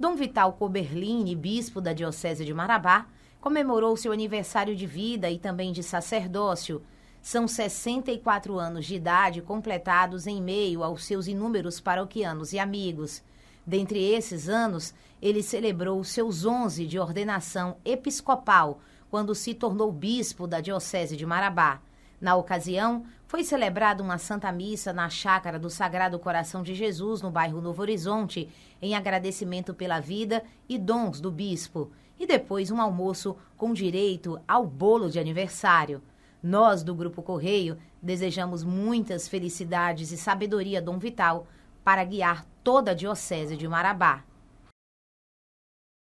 Dom Vital Coberlini, bispo da Diocese de Marabá, comemorou seu aniversário de vida e também de sacerdócio. São 64 anos de idade completados em meio aos seus inúmeros paroquianos e amigos. Dentre esses anos, ele celebrou seus 11 de ordenação episcopal, quando se tornou bispo da Diocese de Marabá. Na ocasião, foi celebrada uma Santa Missa na chácara do Sagrado Coração de Jesus, no bairro Novo Horizonte, em agradecimento pela vida e dons do bispo, e depois um almoço com direito ao bolo de aniversário. Nós, do Grupo Correio, desejamos muitas felicidades e sabedoria a Dom Vital para guiar toda a Diocese de Marabá.